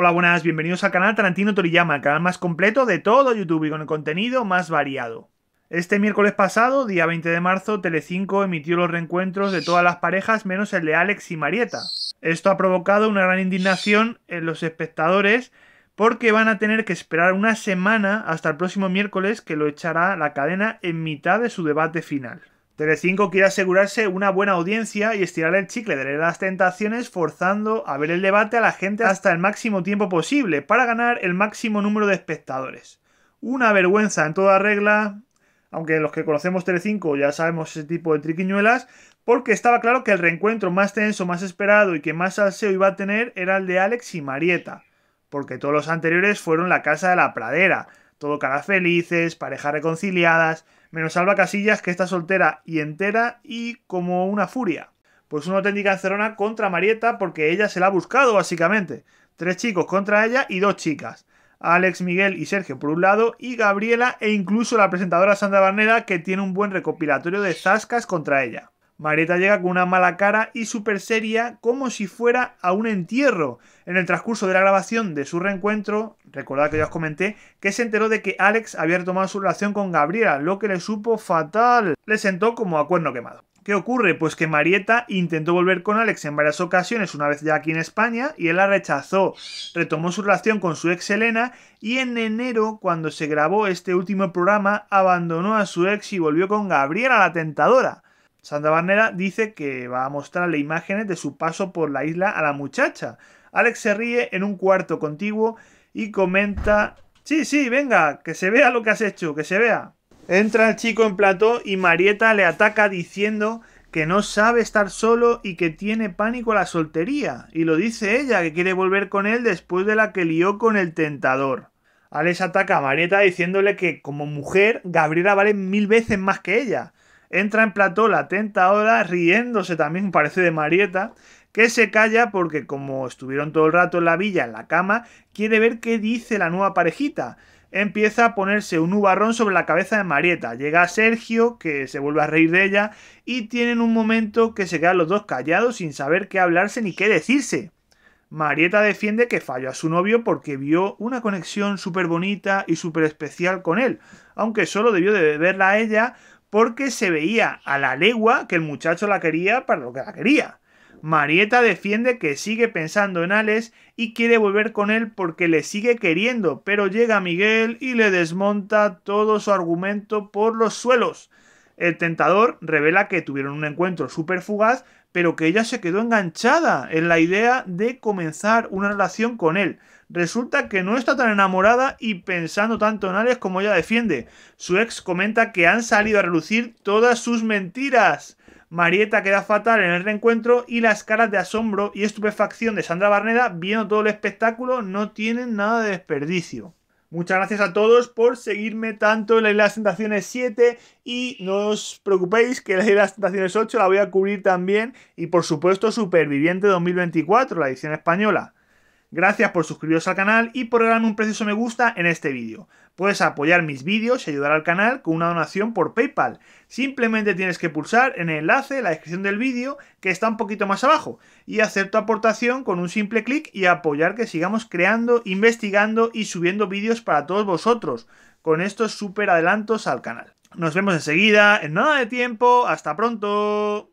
Hola, buenas, bienvenidos al canal Tarantino Toriyama, el canal más completo de todo YouTube y con el contenido más variado. Este miércoles pasado, día 20 de marzo, Telecinco emitió los reencuentros de todas las parejas menos el de Alex y Marieta. Esto ha provocado una gran indignación en los espectadores porque van a tener que esperar una semana hasta el próximo miércoles que lo echará la cadena en mitad de su debate final. Tele5 quiere asegurarse una buena audiencia y estirar el chicle de las tentaciones forzando a ver el debate a la gente hasta el máximo tiempo posible para ganar el máximo número de espectadores. Una vergüenza en toda regla, aunque los que conocemos 5 ya sabemos ese tipo de triquiñuelas, porque estaba claro que el reencuentro más tenso, más esperado y que más salseo iba a tener era el de Alex y Marieta, porque todos los anteriores fueron la casa de la pradera, todo caras felices, parejas reconciliadas, Menos Alba Casillas, que está soltera y entera y como una furia. Pues una auténtica cerona contra Marieta porque ella se la ha buscado, básicamente. Tres chicos contra ella y dos chicas. Alex, Miguel y Sergio por un lado, y Gabriela e incluso la presentadora Sandra Barneda que tiene un buen recopilatorio de zascas contra ella. Marieta llega con una mala cara y súper seria como si fuera a un entierro. En el transcurso de la grabación de su reencuentro, recordad que ya os comenté, que se enteró de que Alex había retomado su relación con Gabriela, lo que le supo fatal. Le sentó como a cuerno quemado. ¿Qué ocurre? Pues que Marieta intentó volver con Alex en varias ocasiones, una vez ya aquí en España, y él la rechazó. Retomó su relación con su ex Elena y en enero, cuando se grabó este último programa, abandonó a su ex y volvió con Gabriela la Tentadora. Sandra Barnera dice que va a mostrarle imágenes de su paso por la isla a la muchacha. Alex se ríe en un cuarto contiguo y comenta, sí, sí, venga, que se vea lo que has hecho, que se vea. Entra el chico en plató y Marieta le ataca diciendo que no sabe estar solo y que tiene pánico a la soltería. Y lo dice ella, que quiere volver con él después de la que lió con el tentador. Alex ataca a Marieta diciéndole que como mujer Gabriela vale mil veces más que ella Entra en plató la hora, riéndose también, parece de Marieta, que se calla porque como estuvieron todo el rato en la villa, en la cama, quiere ver qué dice la nueva parejita. Empieza a ponerse un ubarrón sobre la cabeza de Marieta. Llega Sergio, que se vuelve a reír de ella, y tienen un momento que se quedan los dos callados sin saber qué hablarse ni qué decirse. Marieta defiende que falló a su novio porque vio una conexión súper bonita y súper especial con él, aunque solo debió de verla a ella porque se veía a la legua que el muchacho la quería para lo que la quería. Marieta defiende que sigue pensando en Alex y quiere volver con él porque le sigue queriendo, pero llega Miguel y le desmonta todo su argumento por los suelos. El tentador revela que tuvieron un encuentro súper fugaz, pero que ella se quedó enganchada en la idea de comenzar una relación con él. Resulta que no está tan enamorada y pensando tanto en Alex como ella defiende. Su ex comenta que han salido a relucir todas sus mentiras. Marieta queda fatal en el reencuentro y las caras de asombro y estupefacción de Sandra Barneda viendo todo el espectáculo no tienen nada de desperdicio. Muchas gracias a todos por seguirme tanto en la Isla de las Tentaciones 7 y no os preocupéis que la Isla de las Tentaciones 8 la voy a cubrir también y por supuesto Superviviente 2024, la edición española. Gracias por suscribiros al canal y por darme un precioso me gusta en este vídeo. Puedes apoyar mis vídeos y ayudar al canal con una donación por PayPal. Simplemente tienes que pulsar en el enlace en la descripción del vídeo que está un poquito más abajo y hacer tu aportación con un simple clic y apoyar que sigamos creando, investigando y subiendo vídeos para todos vosotros con estos súper adelantos al canal. Nos vemos enseguida, en nada de tiempo, hasta pronto.